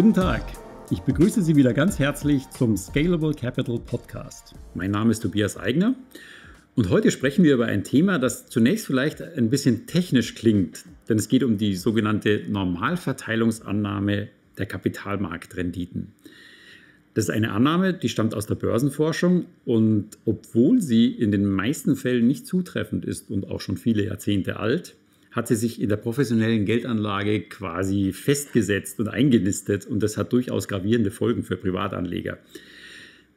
Guten Tag. Ich begrüße Sie wieder ganz herzlich zum Scalable Capital Podcast. Mein Name ist Tobias Eigner und heute sprechen wir über ein Thema, das zunächst vielleicht ein bisschen technisch klingt, denn es geht um die sogenannte Normalverteilungsannahme der Kapitalmarktrenditen. Das ist eine Annahme, die stammt aus der Börsenforschung und obwohl sie in den meisten Fällen nicht zutreffend ist und auch schon viele Jahrzehnte alt, hat sie sich in der professionellen Geldanlage quasi festgesetzt und eingenistet und das hat durchaus gravierende Folgen für Privatanleger.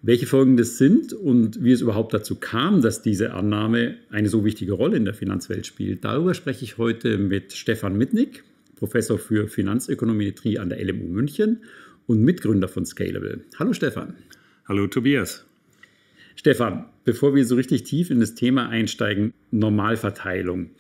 Welche Folgen das sind und wie es überhaupt dazu kam, dass diese Annahme eine so wichtige Rolle in der Finanzwelt spielt, darüber spreche ich heute mit Stefan Mitnick, Professor für Finanzökonometrie an der LMU München und Mitgründer von Scalable. Hallo Stefan. Hallo Tobias. Stefan, bevor wir so richtig tief in das Thema einsteigen, Normalverteilung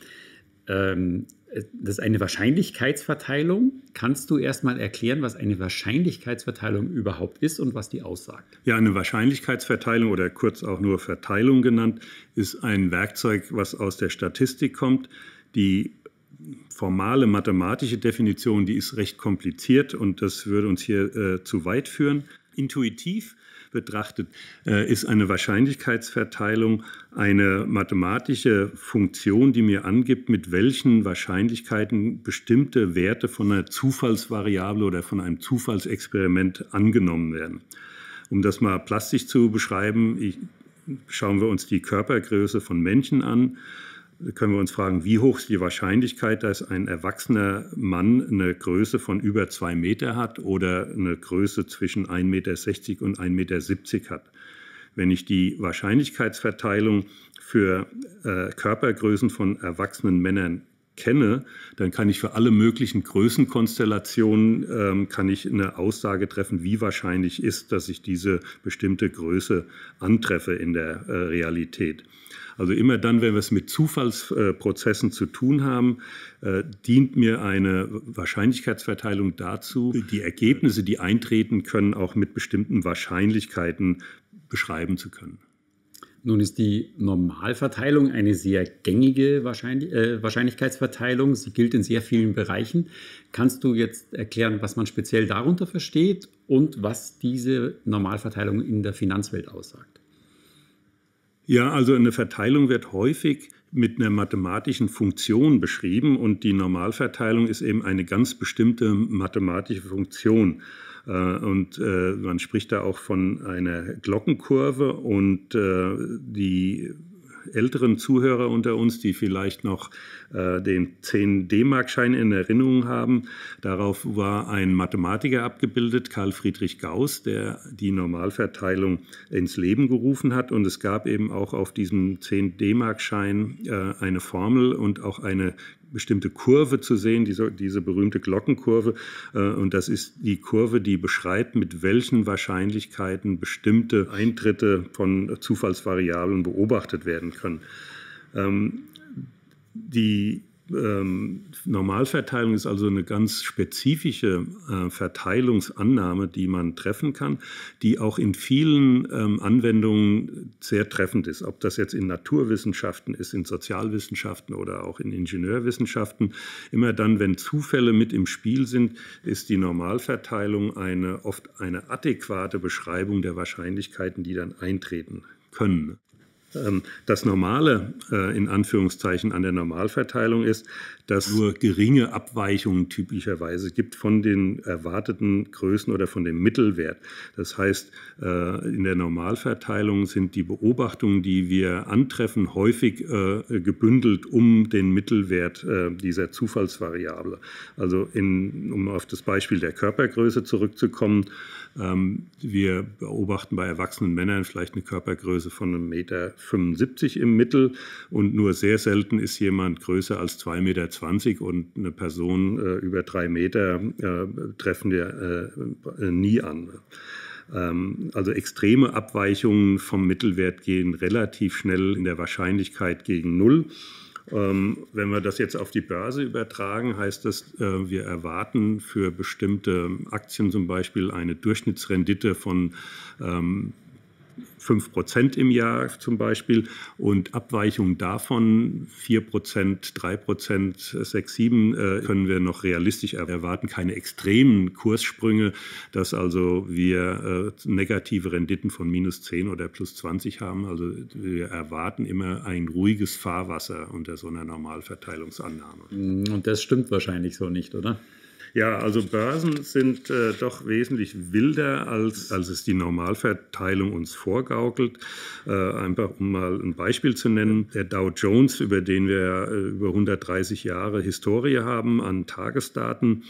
ähm, das ist eine Wahrscheinlichkeitsverteilung. Kannst du erstmal erklären, was eine Wahrscheinlichkeitsverteilung überhaupt ist und was die aussagt? Ja, eine Wahrscheinlichkeitsverteilung oder kurz auch nur Verteilung genannt, ist ein Werkzeug, was aus der Statistik kommt. Die formale mathematische Definition, die ist recht kompliziert und das würde uns hier äh, zu weit führen. Intuitiv betrachtet, äh, ist eine Wahrscheinlichkeitsverteilung eine mathematische Funktion, die mir angibt, mit welchen Wahrscheinlichkeiten bestimmte Werte von einer Zufallsvariable oder von einem Zufallsexperiment angenommen werden. Um das mal plastisch zu beschreiben, ich, schauen wir uns die Körpergröße von Menschen an können wir uns fragen, wie hoch ist die Wahrscheinlichkeit, dass ein erwachsener Mann eine Größe von über zwei Meter hat oder eine Größe zwischen 1,60 Meter und 1,70 Meter hat. Wenn ich die Wahrscheinlichkeitsverteilung für äh, Körpergrößen von erwachsenen Männern kenne, dann kann ich für alle möglichen Größenkonstellationen ähm, kann ich eine Aussage treffen, wie wahrscheinlich ist, dass ich diese bestimmte Größe antreffe in der äh, Realität. Also immer dann, wenn wir es mit Zufallsprozessen zu tun haben, äh, dient mir eine Wahrscheinlichkeitsverteilung dazu, die Ergebnisse, die eintreten können, auch mit bestimmten Wahrscheinlichkeiten beschreiben zu können. Nun ist die Normalverteilung eine sehr gängige Wahrscheinlich äh, Wahrscheinlichkeitsverteilung. Sie gilt in sehr vielen Bereichen. Kannst du jetzt erklären, was man speziell darunter versteht und was diese Normalverteilung in der Finanzwelt aussagt? Ja, also eine Verteilung wird häufig mit einer mathematischen Funktion beschrieben und die Normalverteilung ist eben eine ganz bestimmte mathematische Funktion. Äh, und äh, man spricht da auch von einer Glockenkurve und äh, die älteren Zuhörer unter uns, die vielleicht noch äh, den 10-D-Mark-Schein in Erinnerung haben. Darauf war ein Mathematiker abgebildet, Karl Friedrich Gauss, der die Normalverteilung ins Leben gerufen hat. Und es gab eben auch auf diesem 10-D-Mark-Schein äh, eine Formel und auch eine bestimmte Kurve zu sehen, diese, diese berühmte Glockenkurve. Äh, und das ist die Kurve, die beschreibt, mit welchen Wahrscheinlichkeiten bestimmte Eintritte von Zufallsvariablen beobachtet werden können. Ähm, die ähm, Normalverteilung ist also eine ganz spezifische äh, Verteilungsannahme, die man treffen kann, die auch in vielen ähm, Anwendungen sehr treffend ist. Ob das jetzt in Naturwissenschaften ist, in Sozialwissenschaften oder auch in Ingenieurwissenschaften. Immer dann, wenn Zufälle mit im Spiel sind, ist die Normalverteilung eine oft eine adäquate Beschreibung der Wahrscheinlichkeiten, die dann eintreten können. Ähm, das Normale äh, in Anführungszeichen an der Normalverteilung ist, dass nur geringe Abweichungen typischerweise gibt von den erwarteten Größen oder von dem Mittelwert. Das heißt, äh, in der Normalverteilung sind die Beobachtungen, die wir antreffen, häufig äh, gebündelt um den Mittelwert dieser Zufallsvariable. Also in, um auf das Beispiel der Körpergröße zurückzukommen, ähm, wir beobachten bei erwachsenen Männern vielleicht eine Körpergröße von 1,75 Meter im Mittel und nur sehr selten ist jemand größer als 2,20 Meter und eine Person äh, über 3 Meter äh, treffen wir äh, nie an. Ähm, also extreme Abweichungen vom Mittelwert gehen relativ schnell in der Wahrscheinlichkeit gegen Null. Ähm, wenn wir das jetzt auf die Börse übertragen, heißt das, äh, wir erwarten für bestimmte Aktien zum Beispiel eine Durchschnittsrendite von ähm, 5 Prozent im Jahr zum Beispiel und Abweichungen davon 4 Prozent, 3 Prozent, 6, 7 äh, können wir noch realistisch erwarten. Keine extremen Kurssprünge, dass also wir äh, negative Renditen von minus 10 oder plus 20 haben. Also wir erwarten immer ein ruhiges Fahrwasser unter so einer Normalverteilungsannahme. Und das stimmt wahrscheinlich so nicht, oder? Ja, also Börsen sind äh, doch wesentlich wilder, als, als es die Normalverteilung uns vorgaukelt. Äh, einfach um mal ein Beispiel zu nennen, der Dow Jones, über den wir äh, über 130 Jahre Historie haben an Tagesdaten,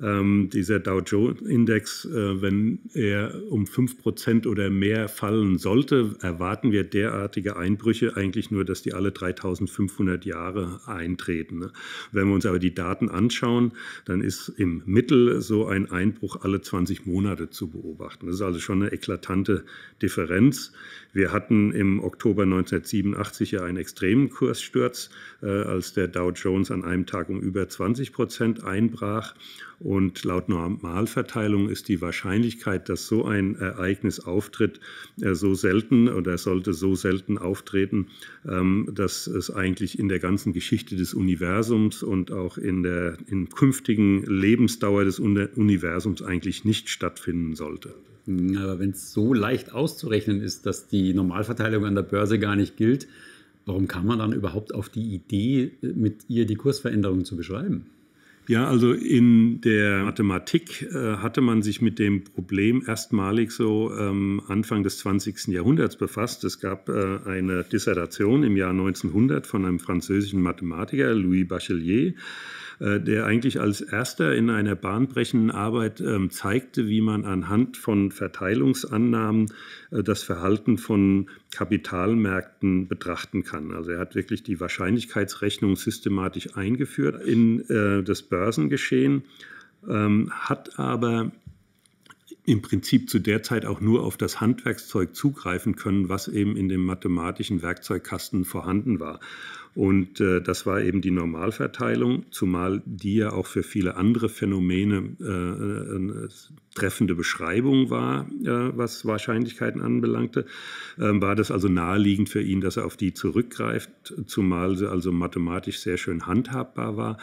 ähm, dieser Dow Jones Index, äh, wenn er um 5% oder mehr fallen sollte, erwarten wir derartige Einbrüche eigentlich nur, dass die alle 3500 Jahre eintreten. Ne? Wenn wir uns aber die Daten anschauen, dann ist im Mittel so ein Einbruch alle 20 Monate zu beobachten. Das ist also schon eine eklatante Differenz. Wir hatten im Oktober 1987 ja einen extremen Kurssturz, äh, als der Dow Jones an einem Tag um über 20 Prozent einbrach. Und laut Normalverteilung ist die Wahrscheinlichkeit, dass so ein Ereignis auftritt, äh, so selten oder sollte so selten auftreten, ähm, dass es eigentlich in der ganzen Geschichte des Universums und auch in der in künftigen Lebensdauer des Universums eigentlich nicht stattfinden sollte. Aber wenn es so leicht auszurechnen ist, dass die Normalverteilung an der Börse gar nicht gilt, warum kam man dann überhaupt auf die Idee, mit ihr die Kursveränderung zu beschreiben? Ja, also in der Mathematik äh, hatte man sich mit dem Problem erstmalig so ähm, Anfang des 20. Jahrhunderts befasst. Es gab äh, eine Dissertation im Jahr 1900 von einem französischen Mathematiker, Louis Bachelier äh, der eigentlich als erster in einer bahnbrechenden Arbeit ähm, zeigte, wie man anhand von Verteilungsannahmen äh, das Verhalten von Kapitalmärkten betrachten kann. Also er hat wirklich die Wahrscheinlichkeitsrechnung systematisch eingeführt in äh, das Börsengeschehen, ähm, hat aber im Prinzip zu der Zeit auch nur auf das Handwerkszeug zugreifen können, was eben in dem mathematischen Werkzeugkasten vorhanden war. Und äh, das war eben die Normalverteilung, zumal die ja auch für viele andere Phänomene äh, eine äh, äh, treffende Beschreibung war, äh, was Wahrscheinlichkeiten anbelangte. Ähm, war das also naheliegend für ihn, dass er auf die zurückgreift, zumal sie also mathematisch sehr schön handhabbar war.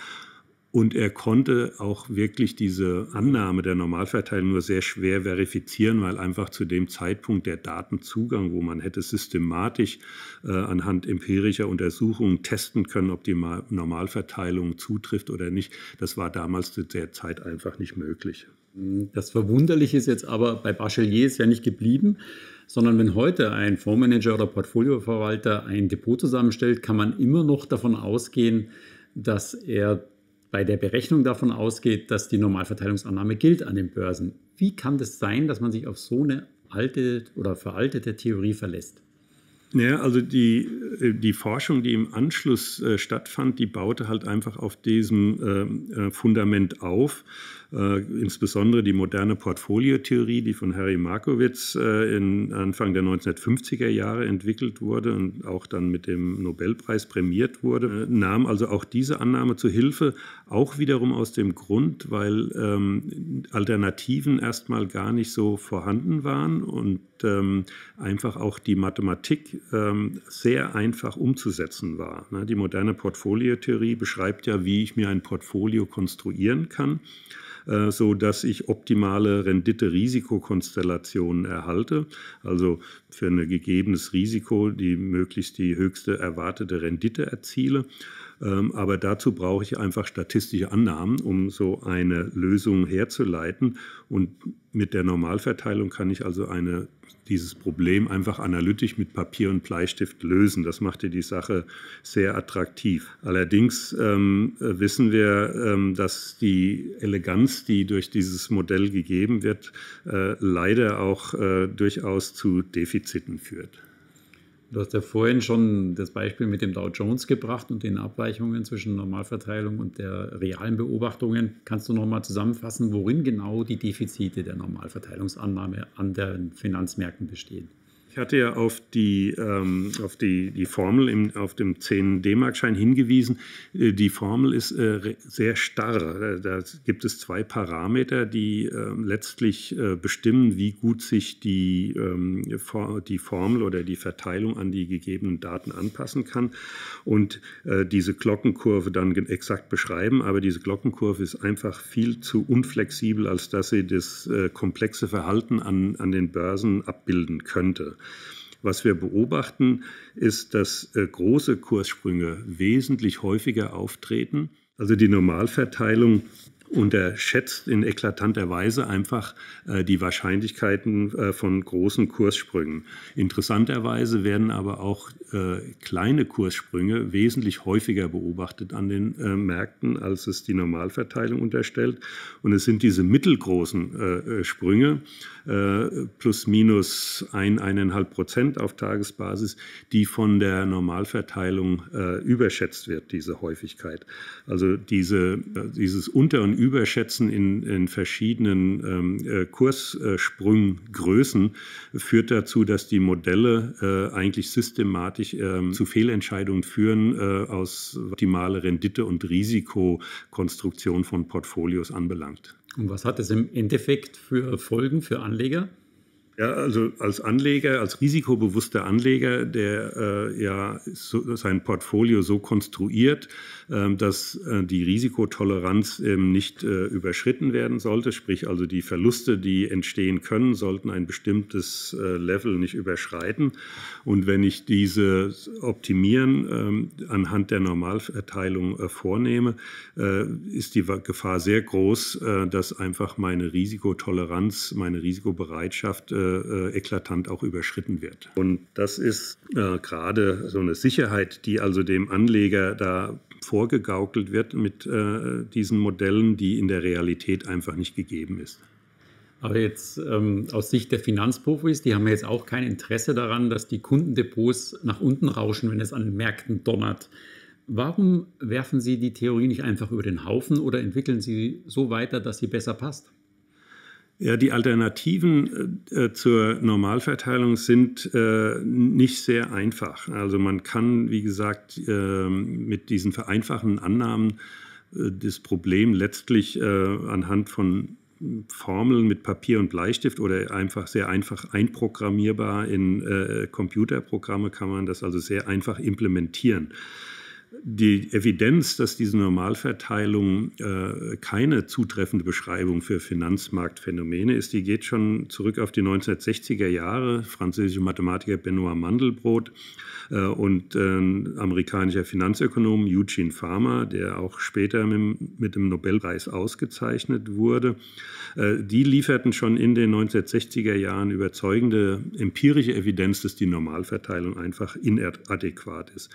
Und er konnte auch wirklich diese Annahme der Normalverteilung nur sehr schwer verifizieren, weil einfach zu dem Zeitpunkt der Datenzugang, wo man hätte systematisch äh, anhand empirischer Untersuchungen testen können, ob die Normalverteilung zutrifft oder nicht, das war damals zu der Zeit einfach nicht möglich. Das Verwunderliche ist jetzt aber, bei Bachelier ist ja nicht geblieben, sondern wenn heute ein Fondsmanager oder Portfolioverwalter ein Depot zusammenstellt, kann man immer noch davon ausgehen, dass er bei der Berechnung davon ausgeht, dass die Normalverteilungsannahme gilt an den Börsen. Wie kann das sein, dass man sich auf so eine alte oder veraltete Theorie verlässt? Naja, also die, äh, die Forschung, die im Anschluss äh, stattfand, die baute halt einfach auf diesem ähm, äh, Fundament auf äh, insbesondere die moderne Portfoliotheorie, die von Harry Markowitz äh, in Anfang der 1950er Jahre entwickelt wurde und auch dann mit dem Nobelpreis prämiert wurde, äh, nahm also auch diese Annahme zu Hilfe, auch wiederum aus dem Grund, weil ähm, Alternativen erstmal gar nicht so vorhanden waren und ähm, einfach auch die Mathematik ähm, sehr einfach umzusetzen war. Ne? Die moderne Portfoliotheorie beschreibt ja, wie ich mir ein Portfolio konstruieren kann. Äh, so dass ich optimale Rendite-Risikokonstellationen erhalte. Also für ein gegebenes Risiko die möglichst die höchste erwartete Rendite erziele. Ähm, aber dazu brauche ich einfach statistische Annahmen, um so eine Lösung herzuleiten. Und mit der Normalverteilung kann ich also eine, dieses Problem einfach analytisch mit Papier und Bleistift lösen. Das machte die Sache sehr attraktiv. Allerdings ähm, wissen wir, ähm, dass die Eleganz, die durch dieses Modell gegeben wird, äh, leider auch äh, durchaus zu Defiziten führt. Du hast ja vorhin schon das Beispiel mit dem Dow Jones gebracht und den Abweichungen zwischen Normalverteilung und der realen Beobachtungen. Kannst du nochmal zusammenfassen, worin genau die Defizite der Normalverteilungsannahme an den Finanzmärkten bestehen? Ich hatte ja auf die, ähm, auf die, die Formel im, auf dem 10 d markschein hingewiesen. Äh, die Formel ist äh, sehr starr. Da gibt es zwei Parameter, die äh, letztlich äh, bestimmen, wie gut sich die, ähm, die Formel oder die Verteilung an die gegebenen Daten anpassen kann und äh, diese Glockenkurve dann exakt beschreiben. Aber diese Glockenkurve ist einfach viel zu unflexibel, als dass sie das äh, komplexe Verhalten an, an den Börsen abbilden könnte. Was wir beobachten, ist, dass äh, große Kurssprünge wesentlich häufiger auftreten. Also die Normalverteilung unterschätzt in eklatanter Weise einfach äh, die Wahrscheinlichkeiten äh, von großen Kurssprüngen. Interessanterweise werden aber auch äh, kleine Kurssprünge wesentlich häufiger beobachtet an den äh, Märkten, als es die Normalverteilung unterstellt. Und es sind diese mittelgroßen äh, Sprünge, äh, plus minus ein, eineinhalb Prozent auf Tagesbasis, die von der Normalverteilung überschätzt wird, diese Häufigkeit. Also diese, dieses Unter- und Überschätzen in, in verschiedenen ähm, äh, Kurssprunggrößen führt dazu, dass die Modelle äh, eigentlich systematisch äh, zu Fehlentscheidungen führen, äh, aus optimale Rendite- und Risikokonstruktion von Portfolios anbelangt. Und was hat es im Endeffekt für Folgen für Anleger? Ja, also als Anleger, als risikobewusster Anleger, der äh, ja so, sein Portfolio so konstruiert, äh, dass äh, die Risikotoleranz nicht äh, überschritten werden sollte, sprich also die Verluste, die entstehen können, sollten ein bestimmtes äh, Level nicht überschreiten. Und wenn ich diese optimieren ähm, anhand der Normalverteilung äh, vornehme, ist die Gefahr sehr groß, dass einfach meine Risikotoleranz, meine Risikobereitschaft äh, eklatant auch überschritten wird. Und das ist äh, gerade so eine Sicherheit, die also dem Anleger da vorgegaukelt wird mit äh, diesen Modellen, die in der Realität einfach nicht gegeben ist. Aber jetzt ähm, aus Sicht der Finanzprofis, die haben ja jetzt auch kein Interesse daran, dass die Kundendepots nach unten rauschen, wenn es an den Märkten donnert. Warum werfen Sie die Theorie nicht einfach über den Haufen oder entwickeln Sie so weiter, dass sie besser passt? Ja, die Alternativen äh, äh, zur Normalverteilung sind äh, nicht sehr einfach. Also man kann, wie gesagt, äh, mit diesen vereinfachten Annahmen äh, das Problem letztlich äh, anhand von Formeln mit Papier und Bleistift oder einfach sehr einfach einprogrammierbar in Computerprogramme kann man das also sehr einfach implementieren die Evidenz, dass diese Normalverteilung äh, keine zutreffende Beschreibung für Finanzmarktphänomene ist, die geht schon zurück auf die 1960er Jahre. Französischer Mathematiker Benoit Mandelbrot äh, und äh, amerikanischer Finanzökonom Eugene Farmer, der auch später mit, mit dem Nobelpreis ausgezeichnet wurde, äh, die lieferten schon in den 1960er Jahren überzeugende empirische Evidenz, dass die Normalverteilung einfach inadäquat ist.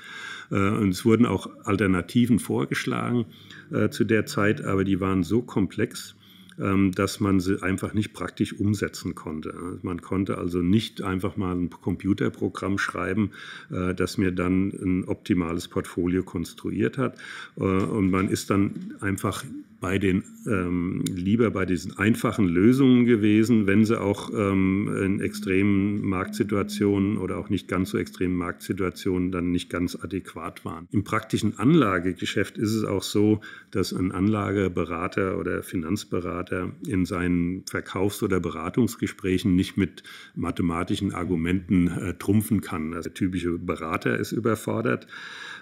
Äh, und es wurden auch Alternativen vorgeschlagen äh, zu der Zeit, aber die waren so komplex, ähm, dass man sie einfach nicht praktisch umsetzen konnte. Also man konnte also nicht einfach mal ein Computerprogramm schreiben, äh, das mir dann ein optimales Portfolio konstruiert hat. Äh, und man ist dann einfach bei den ähm, lieber bei diesen einfachen Lösungen gewesen, wenn sie auch ähm, in extremen Marktsituationen oder auch nicht ganz so extremen Marktsituationen dann nicht ganz adäquat waren. Im praktischen Anlagegeschäft ist es auch so, dass ein Anlageberater oder Finanzberater in seinen Verkaufs- oder Beratungsgesprächen nicht mit mathematischen Argumenten äh, trumpfen kann. Also der typische Berater ist überfordert.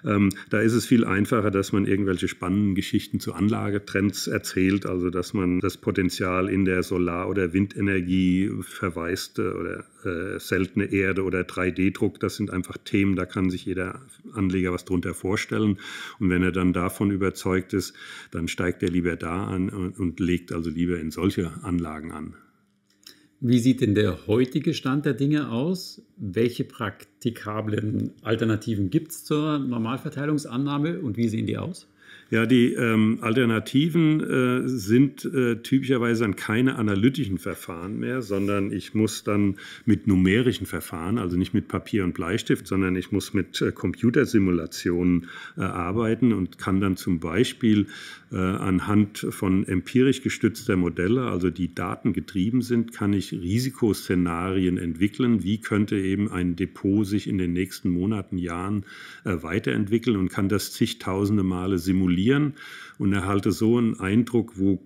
Ähm, da ist es viel einfacher, dass man irgendwelche spannenden Geschichten zur Anlage trennt Trends erzählt, also dass man das Potenzial in der Solar- oder Windenergie verwaiste äh, oder äh, seltene Erde oder 3D-Druck, das sind einfach Themen, da kann sich jeder Anleger was drunter vorstellen. Und wenn er dann davon überzeugt ist, dann steigt er lieber da an und legt also lieber in solche Anlagen an. Wie sieht denn der heutige Stand der Dinge aus? Welche praktikablen Alternativen gibt es zur Normalverteilungsannahme und wie sehen die aus? Ja, die ähm, Alternativen äh, sind äh, typischerweise dann keine analytischen Verfahren mehr, sondern ich muss dann mit numerischen Verfahren, also nicht mit Papier und Bleistift, sondern ich muss mit äh, Computersimulationen äh, arbeiten und kann dann zum Beispiel äh, anhand von empirisch gestützter Modelle, also die datengetrieben sind, kann ich Risikoszenarien entwickeln. Wie könnte eben ein Depot sich in den nächsten Monaten, Jahren äh, weiterentwickeln und kann das zigtausende Male simulieren und erhalte so einen Eindruck, wo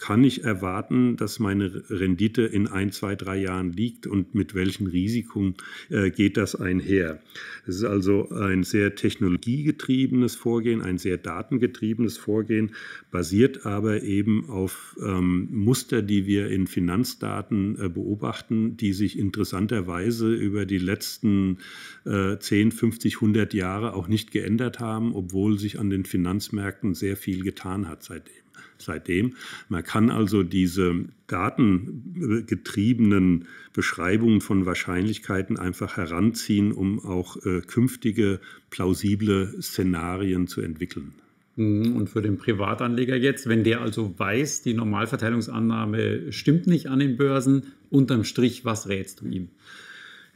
kann ich erwarten, dass meine Rendite in ein, zwei, drei Jahren liegt und mit welchem Risiken äh, geht das einher. Es ist also ein sehr technologiegetriebenes Vorgehen, ein sehr datengetriebenes Vorgehen, basiert aber eben auf ähm, Muster, die wir in Finanzdaten äh, beobachten, die sich interessanterweise über die letzten äh, 10, 50, 100 Jahre auch nicht geändert haben, obwohl sich an den Finanzmärkten sehr viel getan hat seitdem seitdem. Man kann also diese datengetriebenen Beschreibungen von Wahrscheinlichkeiten einfach heranziehen, um auch äh, künftige plausible Szenarien zu entwickeln. Mhm, und für den Privatanleger jetzt, wenn der also weiß, die Normalverteilungsannahme stimmt nicht an den Börsen, unterm Strich, was rätst du ihm?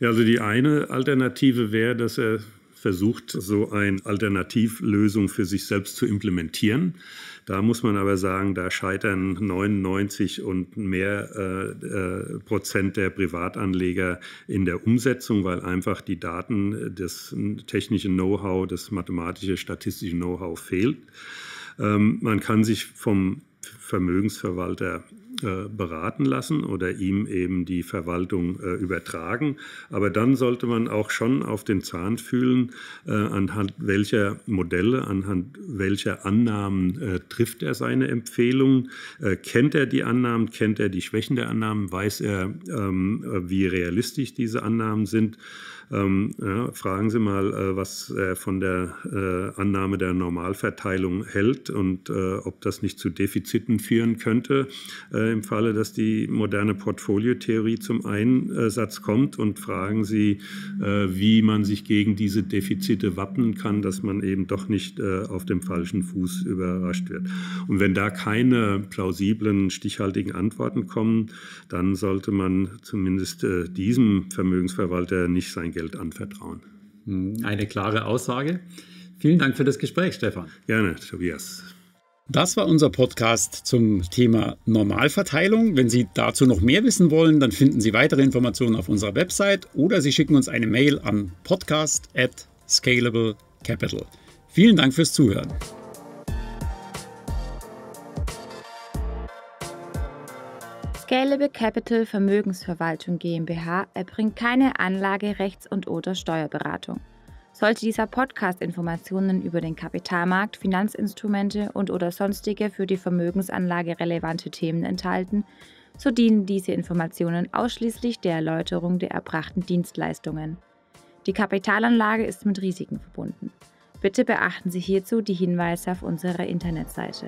Ja, also die eine Alternative wäre, dass er versucht, so eine Alternativlösung für sich selbst zu implementieren. Da muss man aber sagen, da scheitern 99 und mehr äh, äh, Prozent der Privatanleger in der Umsetzung, weil einfach die Daten, das technische Know-how, das mathematische, statistische Know-how fehlt. Ähm, man kann sich vom Vermögensverwalter äh, beraten lassen oder ihm eben die Verwaltung äh, übertragen. Aber dann sollte man auch schon auf den Zahn fühlen, äh, anhand welcher Modelle, anhand welcher Annahmen trifft er seine Empfehlungen, kennt er die Annahmen, kennt er die Schwächen der Annahmen, weiß er, ähm, wie realistisch diese Annahmen sind. Ähm, ja, fragen Sie mal, äh, was er von der äh, Annahme der Normalverteilung hält und äh, ob das nicht zu Defiziten führen könnte, äh, im Falle, dass die moderne Portfoliotheorie zum Einsatz kommt. Und fragen Sie, äh, wie man sich gegen diese Defizite wappnen kann, dass man eben doch nicht äh, auf dem falschen Fuß überrascht wird. Und wenn da keine plausiblen, stichhaltigen Antworten kommen, dann sollte man zumindest diesem Vermögensverwalter nicht sein Geld anvertrauen. Hm, eine klare Aussage. Vielen Dank für das Gespräch, Stefan. Gerne, Tobias. Das war unser Podcast zum Thema Normalverteilung. Wenn Sie dazu noch mehr wissen wollen, dann finden Sie weitere Informationen auf unserer Website oder Sie schicken uns eine Mail an podcast at scalable Vielen Dank fürs Zuhören. Scalable Capital Vermögensverwaltung GmbH erbringt keine Anlage-, Rechts- und/oder Steuerberatung. Sollte dieser Podcast Informationen über den Kapitalmarkt, Finanzinstrumente und/oder sonstige für die Vermögensanlage relevante Themen enthalten, so dienen diese Informationen ausschließlich der Erläuterung der erbrachten Dienstleistungen. Die Kapitalanlage ist mit Risiken verbunden. Bitte beachten Sie hierzu die Hinweise auf unserer Internetseite.